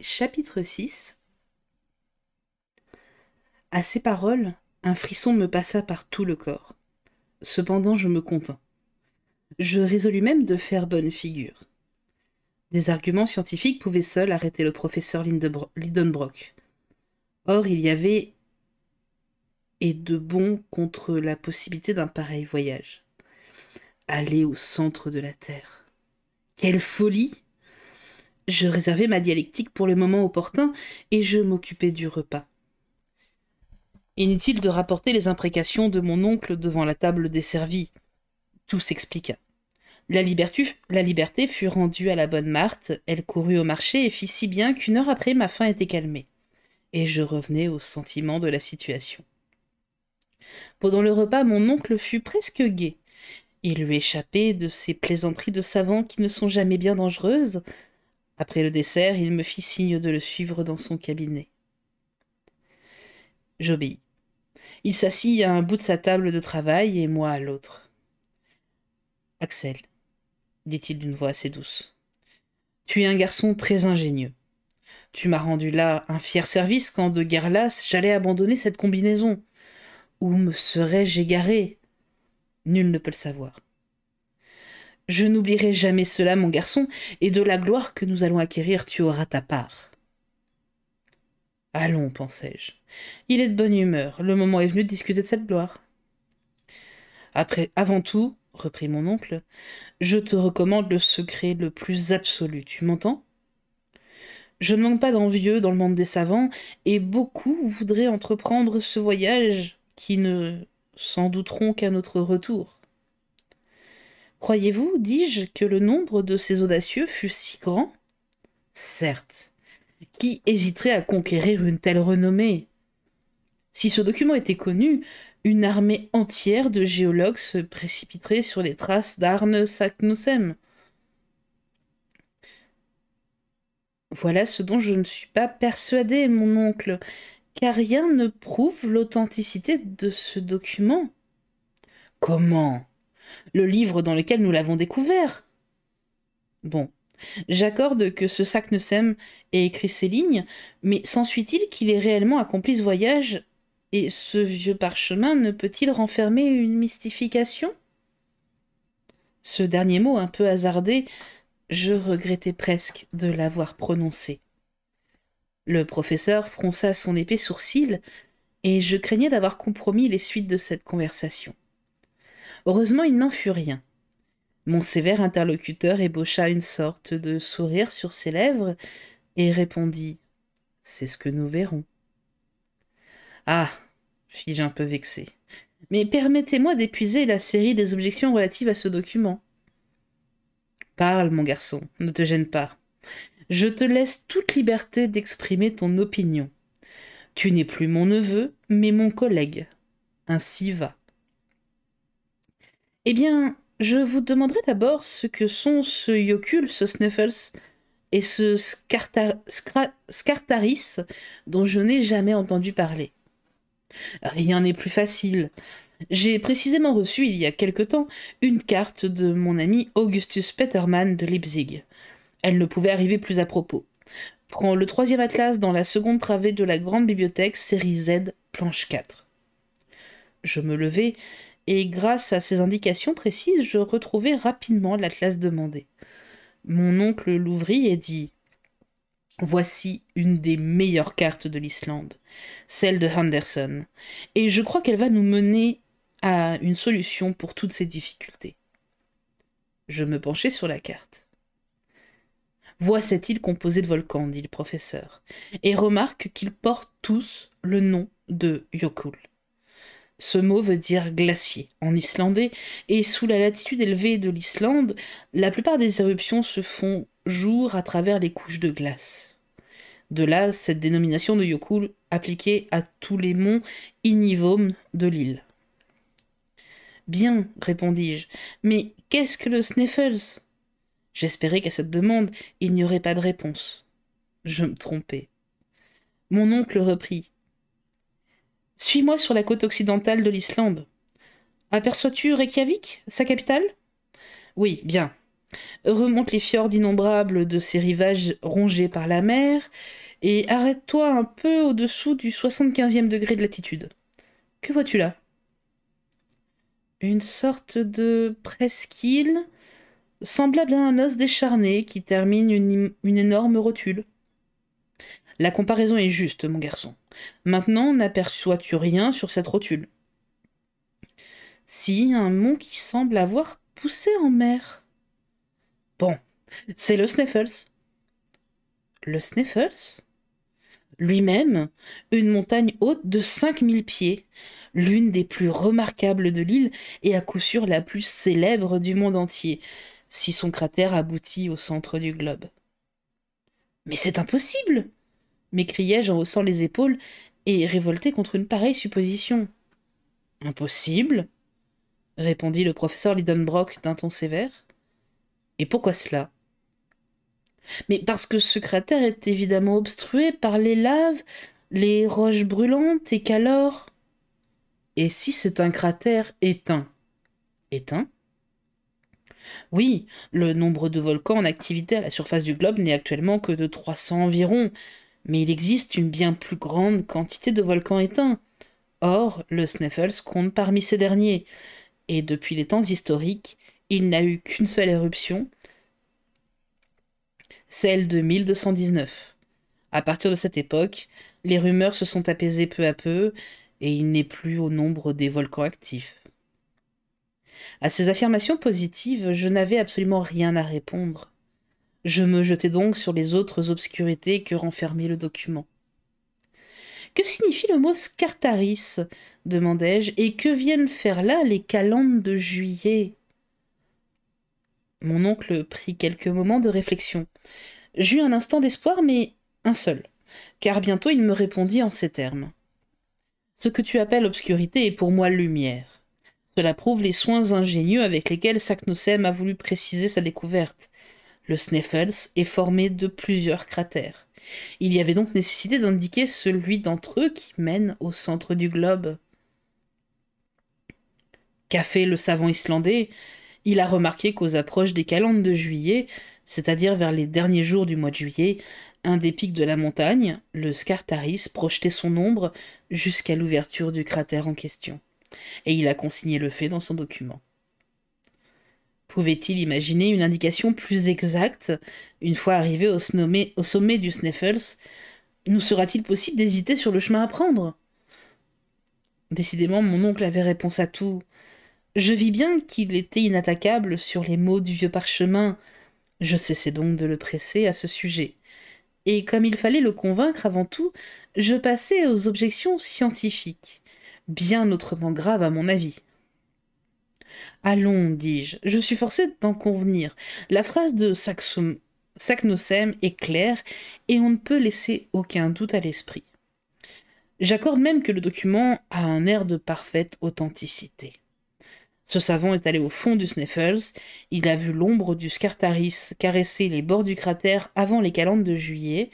Chapitre 6 À ces paroles, un frisson me passa par tout le corps. Cependant, je me contins. Je résolus même de faire bonne figure. Des arguments scientifiques pouvaient seuls arrêter le professeur Lidenbrock. Or, il y avait et de bon contre la possibilité d'un pareil voyage. Aller au centre de la Terre. Quelle folie je réservais ma dialectique pour le moment opportun et je m'occupais du repas. Inutile de rapporter les imprécations de mon oncle devant la table desservie. Tout s'expliqua. La, la liberté, fut rendue à la bonne Marthe, elle courut au marché et fit si bien qu'une heure après ma faim était calmée. Et je revenais au sentiment de la situation. Pendant le repas, mon oncle fut presque gai. Il lui échappait de ces plaisanteries de savants qui ne sont jamais bien dangereuses, après le dessert, il me fit signe de le suivre dans son cabinet. J'obéis. Il s'assit à un bout de sa table de travail et moi à l'autre. Axel, dit-il d'une voix assez douce, tu es un garçon très ingénieux. Tu m'as rendu là un fier service quand, de guerre lasse, j'allais abandonner cette combinaison. Où me serais-je égaré Nul ne peut le savoir. Je n'oublierai jamais cela, mon garçon, et de la gloire que nous allons acquérir, tu auras ta part. Allons, pensai-je. Il est de bonne humeur, le moment est venu de discuter de cette gloire. Après, avant tout, reprit mon oncle, je te recommande le secret le plus absolu, tu m'entends Je ne manque pas d'envieux dans le monde des savants, et beaucoup voudraient entreprendre ce voyage qui ne s'en douteront qu'à notre retour. Croyez-vous, dis-je, que le nombre de ces audacieux fût si grand Certes. Qui hésiterait à conquérir une telle renommée Si ce document était connu, une armée entière de géologues se précipiterait sur les traces d'Arne Saknussemm. Voilà ce dont je ne suis pas persuadé, mon oncle, car rien ne prouve l'authenticité de ce document. Comment le livre dans lequel nous l'avons découvert. Bon, J'accorde que ce sac sème ait écrit ces lignes, mais s'ensuit-il qu'il ait réellement accompli ce voyage Et ce vieux parchemin ne peut-il renfermer une mystification Ce dernier mot un peu hasardé, je regrettais presque de l'avoir prononcé. Le professeur fronça son épais sourcil, et je craignais d'avoir compromis les suites de cette conversation. Heureusement, il n'en fut rien. Mon sévère interlocuteur ébaucha une sorte de sourire sur ses lèvres et répondit C'est ce que nous verrons. Ah fis-je un peu vexé. Mais permettez-moi d'épuiser la série des objections relatives à ce document. Parle, mon garçon, ne te gêne pas. Je te laisse toute liberté d'exprimer ton opinion. Tu n'es plus mon neveu, mais mon collègue. Ainsi va. Eh bien, je vous demanderai d'abord ce que sont ce Yocul, ce Sneffels et ce Scartaris dont je n'ai jamais entendu parler. Rien n'est plus facile. J'ai précisément reçu il y a quelque temps une carte de mon ami Augustus Petermann de Leipzig. Elle ne pouvait arriver plus à propos. Prends le troisième atlas dans la seconde travée de la grande bibliothèque, série Z, planche 4. Je me levai et grâce à ces indications précises, je retrouvai rapidement l'atlas demandé. Mon oncle l'ouvrit et dit Voici une des meilleures cartes de l'Islande, celle de Henderson, et je crois qu'elle va nous mener à une solution pour toutes ces difficultés. Je me penchai sur la carte. Vois cette île composée de volcans, dit le professeur, et remarque qu'ils portent tous le nom de Yokul. Ce mot veut dire glacier en islandais, et sous la latitude élevée de l'Islande, la plupart des éruptions se font jour à travers les couches de glace. De là cette dénomination de Yokul appliquée à tous les monts inivomes de l'île. Bien, répondis-je, mais qu'est-ce que le Sneffels J'espérais qu'à cette demande, il n'y aurait pas de réponse. Je me trompais. Mon oncle reprit. Suis-moi sur la côte occidentale de l'Islande. Aperçois-tu Reykjavik, sa capitale Oui, bien. Remonte les fjords innombrables de ces rivages rongés par la mer, et arrête-toi un peu au-dessous du 75e degré de latitude. Que vois-tu là Une sorte de presqu'île, semblable à un os décharné qui termine une énorme rotule. La comparaison est juste, mon garçon. Maintenant, n'aperçois-tu rien sur cette rotule Si, un mont qui semble avoir poussé en mer. Bon, c'est le Sneffels. Le Sneffels Lui-même, une montagne haute de 5000 pieds, l'une des plus remarquables de l'île et à coup sûr la plus célèbre du monde entier, si son cratère aboutit au centre du globe. Mais c'est impossible m'écriai-je en haussant les épaules, et révolté contre une pareille supposition. Impossible répondit le professeur Lidenbrock d'un ton sévère. Et pourquoi cela Mais parce que ce cratère est évidemment obstrué par les laves, les roches brûlantes, et qu'alors. Et si c'est un cratère éteint Éteint Oui, le nombre de volcans en activité à la surface du globe n'est actuellement que de 300 environ, mais il existe une bien plus grande quantité de volcans éteints. Or, le Sneffels compte parmi ces derniers, et depuis les temps historiques, il n'a eu qu'une seule éruption, celle de 1219. À partir de cette époque, les rumeurs se sont apaisées peu à peu, et il n'est plus au nombre des volcans actifs. À ces affirmations positives, je n'avais absolument rien à répondre. Je me jetai donc sur les autres obscurités que renfermait le document. Que signifie le mot scartaris demandai-je, et que viennent faire là les calendes de juillet Mon oncle prit quelques moments de réflexion. J'eus un instant d'espoir, mais un seul, car bientôt il me répondit en ces termes. Ce que tu appelles obscurité est pour moi lumière. Cela prouve les soins ingénieux avec lesquels Saknussemm a voulu préciser sa découverte. Le Sneffels est formé de plusieurs cratères. Il y avait donc nécessité d'indiquer celui d'entre eux qui mène au centre du globe. Qu'a fait le savant islandais Il a remarqué qu'aux approches des calendes de juillet, c'est-à-dire vers les derniers jours du mois de juillet, un des pics de la montagne, le Scartaris, projetait son ombre jusqu'à l'ouverture du cratère en question. Et il a consigné le fait dans son document. Pouvait-il imaginer une indication plus exacte une fois arrivé au, au sommet du Sneffels Nous sera-t-il possible d'hésiter sur le chemin à prendre Décidément, mon oncle avait réponse à tout. Je vis bien qu'il était inattaquable sur les mots du vieux parchemin. Je cessai donc de le presser à ce sujet. Et comme il fallait le convaincre avant tout, je passai aux objections scientifiques, bien autrement graves à mon avis. Allons, dis-je, je suis forcé d'en convenir. La phrase de Saxum, est claire et on ne peut laisser aucun doute à l'esprit. J'accorde même que le document a un air de parfaite authenticité. Ce savant est allé au fond du Sneffels, il a vu l'ombre du Scartaris caresser les bords du cratère avant les calendes de juillet,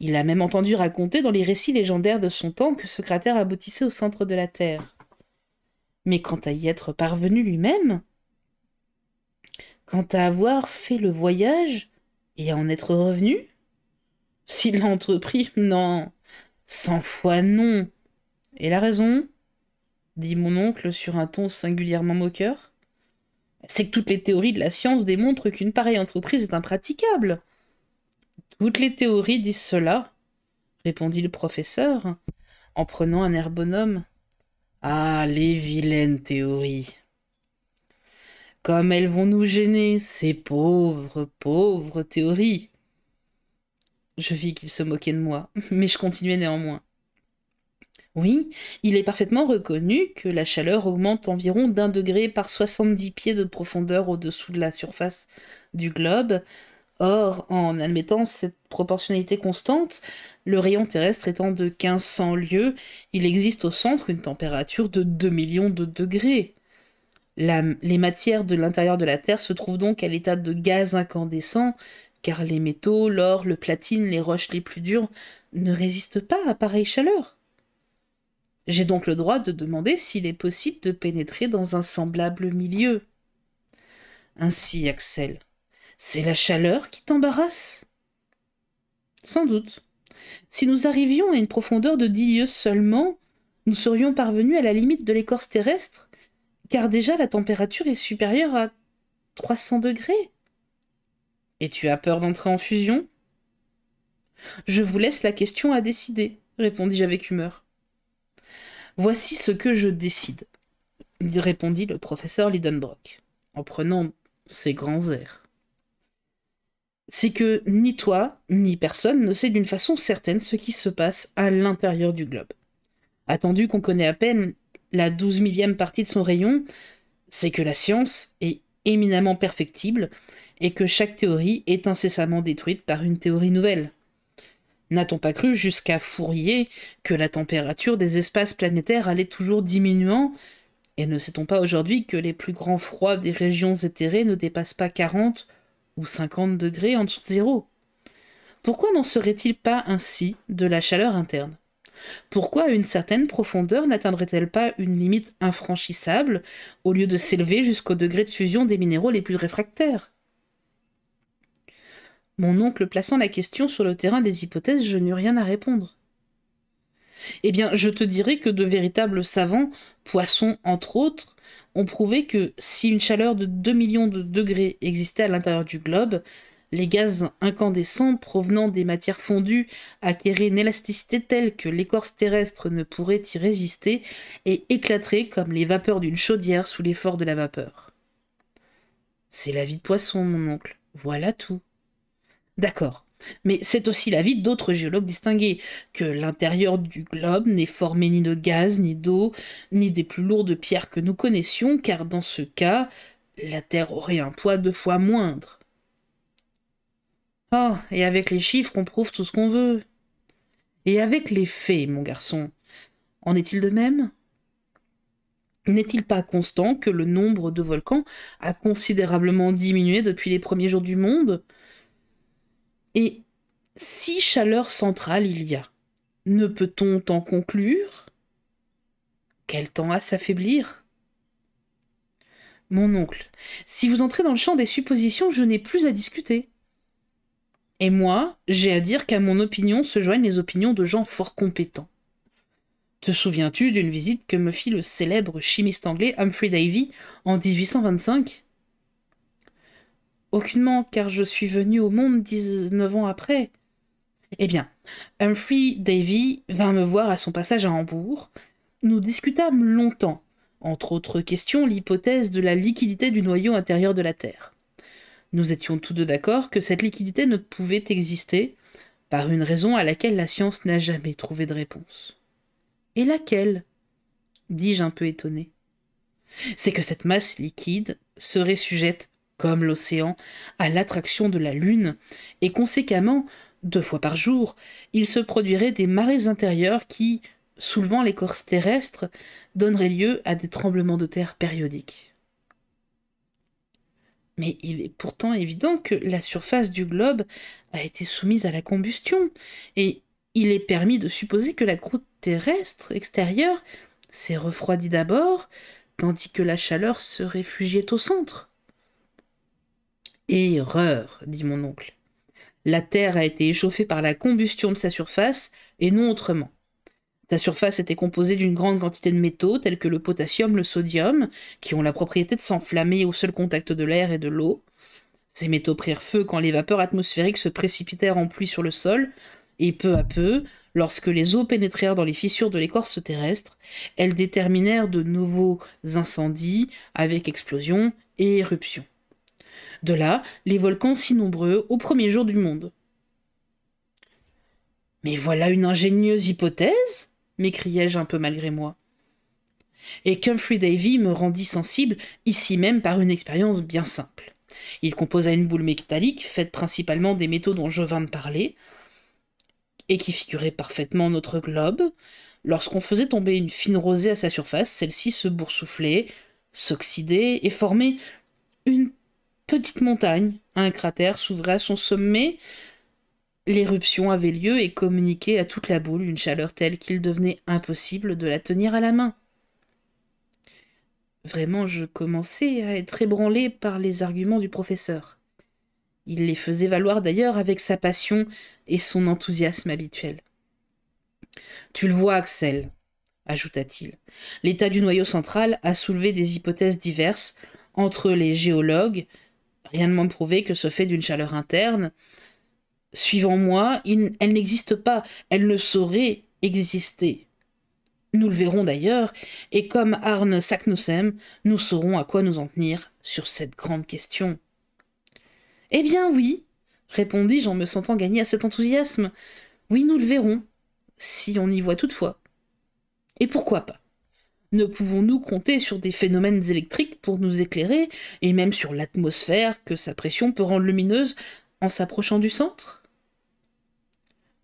il a même entendu raconter dans les récits légendaires de son temps que ce cratère aboutissait au centre de la Terre mais quant à y être parvenu lui-même, quant à avoir fait le voyage et à en être revenu, s'il l'a entrepris, non, cent fois non. Et la raison dit mon oncle sur un ton singulièrement moqueur. C'est que toutes les théories de la science démontrent qu'une pareille entreprise est impraticable. Toutes les théories disent cela, répondit le professeur, en prenant un air bonhomme ah, les vilaines théories. Comme elles vont nous gêner, ces pauvres, pauvres théories. Je vis qu'il se moquait de moi, mais je continuais néanmoins. Oui, il est parfaitement reconnu que la chaleur augmente environ d'un degré par soixante-dix pieds de profondeur au-dessous de la surface du globe, Or, en admettant cette proportionnalité constante, le rayon terrestre étant de 1500 lieues, il existe au centre une température de 2 millions de degrés. les matières de l'intérieur de la Terre se trouvent donc à l'état de gaz incandescent, car les métaux, l'or, le platine, les roches les plus dures ne résistent pas à pareille chaleur. J'ai donc le droit de demander s'il est possible de pénétrer dans un semblable milieu. Ainsi, Axel, c'est la chaleur qui t'embarrasse Sans doute. Si nous arrivions à une profondeur de dix lieues seulement, nous serions parvenus à la limite de l'écorce terrestre, car déjà la température est supérieure à 300 degrés. Et tu as peur d'entrer en fusion Je vous laisse la question à décider, répondis-je avec humeur. Voici ce que je décide, répondit le professeur Lidenbrock, en prenant ses grands airs c'est que ni toi, ni personne ne sait d'une façon certaine ce qui se passe à l'intérieur du globe. Attendu qu'on connaît à peine la douze millième partie de son rayon, c'est que la science est éminemment perfectible et que chaque théorie est incessamment détruite par une théorie nouvelle. N'a-t-on pas cru jusqu'à Fourier que la température des espaces planétaires allait toujours diminuant Et ne sait-on pas aujourd'hui que les plus grands froids des régions éthérées ne dépassent pas 40 ou 50 degrés en dessous de zéro. Pourquoi n'en serait-il pas ainsi de la chaleur interne Pourquoi une certaine profondeur n'atteindrait-elle pas une limite infranchissable au lieu de s'élever jusqu'au degré de fusion des minéraux les plus réfractaires Mon oncle plaçant la question sur le terrain des hypothèses, je n'eus rien à répondre. Eh bien, je te dirai que de véritables savants, poissons entre autres, ont prouvé que si une chaleur de 2 millions de degrés existait à l'intérieur du globe, les gaz incandescents provenant des matières fondues acquéraient une élasticité telle que l'écorce terrestre ne pourrait y résister et éclaterait comme les vapeurs d'une chaudière sous l'effort de la vapeur. C'est la vie de poisson, mon oncle. Voilà tout. D'accord. Mais c'est aussi l'avis d'autres géologues distingués, que l'intérieur du globe n'est formé ni de gaz, ni d'eau, ni des plus lourdes pierres que nous connaissions, car dans ce cas, la Terre aurait un poids deux fois moindre. Oh, et avec les chiffres, on prouve tout ce qu'on veut. Et avec les faits, mon garçon, en est-il de même N'est-il pas constant que le nombre de volcans a considérablement diminué depuis les premiers jours du monde et si chaleur centrale il y a, ne peut-on t'en conclure qu'elle tend à s'affaiblir Mon oncle, si vous entrez dans le champ des suppositions, je n'ai plus à discuter. Et moi, j'ai à dire qu'à mon opinion se joignent les opinions de gens fort compétents. Te souviens-tu d'une visite que me fit le célèbre chimiste anglais Humphrey Davy en 1825 Aucunement, car je suis venu au monde 19 ans après. Eh bien, Humphrey Davy vint me voir à son passage à Hambourg. Nous discutâmes longtemps, entre autres questions, l'hypothèse de la liquidité du noyau intérieur de la Terre. Nous étions tous deux d'accord que cette liquidité ne pouvait exister par une raison à laquelle la science n'a jamais trouvé de réponse. Et laquelle dis-je un peu étonné. C'est que cette masse liquide serait sujette comme l'océan, à l'attraction de la Lune, et conséquemment, deux fois par jour, il se produirait des marées intérieures qui, soulevant l'écorce terrestre, donneraient lieu à des tremblements de terre périodiques. Mais il est pourtant évident que la surface du globe a été soumise à la combustion, et il est permis de supposer que la croûte terrestre extérieure s'est refroidie d'abord, tandis que la chaleur se réfugiait au centre. Erreur, dit mon oncle. La Terre a été échauffée par la combustion de sa surface, et non autrement. Sa surface était composée d'une grande quantité de métaux tels que le potassium, le sodium, qui ont la propriété de s'enflammer au seul contact de l'air et de l'eau. Ces métaux prirent feu quand les vapeurs atmosphériques se précipitèrent en pluie sur le sol, et peu à peu, lorsque les eaux pénétrèrent dans les fissures de l'écorce terrestre, elles déterminèrent de nouveaux incendies avec explosions et éruptions. De là, les volcans si nombreux au premier jour du monde. Mais voilà une ingénieuse hypothèse m'écriai-je un peu malgré moi. Et Humphrey Davy me rendit sensible, ici même par une expérience bien simple. Il composa une boule métallique faite principalement des métaux dont je viens de parler, et qui figurait parfaitement notre globe. Lorsqu'on faisait tomber une fine rosée à sa surface, celle-ci se boursouflait, s'oxydait et formait une petite montagne, un cratère s'ouvrait à son sommet. L'éruption avait lieu et communiquait à toute la boule une chaleur telle qu'il devenait impossible de la tenir à la main. Vraiment, je commençais à être ébranlé par les arguments du professeur. Il les faisait valoir d'ailleurs avec sa passion et son enthousiasme habituel. Tu le vois, Axel, ajouta-t-il. L'état du noyau central a soulevé des hypothèses diverses entre les géologues, Rien ne m'a prouvé que ce fait d'une chaleur interne, suivant moi, elle n'existe pas, elle ne saurait exister. Nous le verrons d'ailleurs, et comme Arne Saknussem, nous saurons à quoi nous en tenir sur cette grande question. Eh bien oui, répondis-je en me sentant gagner à cet enthousiasme. Oui, nous le verrons, si on y voit toutefois. Et pourquoi pas ne pouvons-nous compter sur des phénomènes électriques pour nous éclairer, et même sur l'atmosphère que sa pression peut rendre lumineuse en s'approchant du centre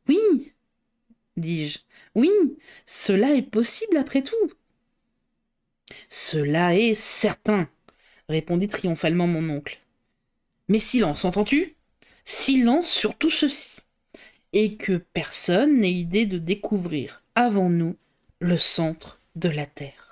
Oui, dis-je, oui, cela est possible après tout. Cela est certain, répondit triomphalement mon oncle. Mais silence, entends-tu Silence sur tout ceci, et que personne n'ait idée de découvrir avant nous le centre de la terre.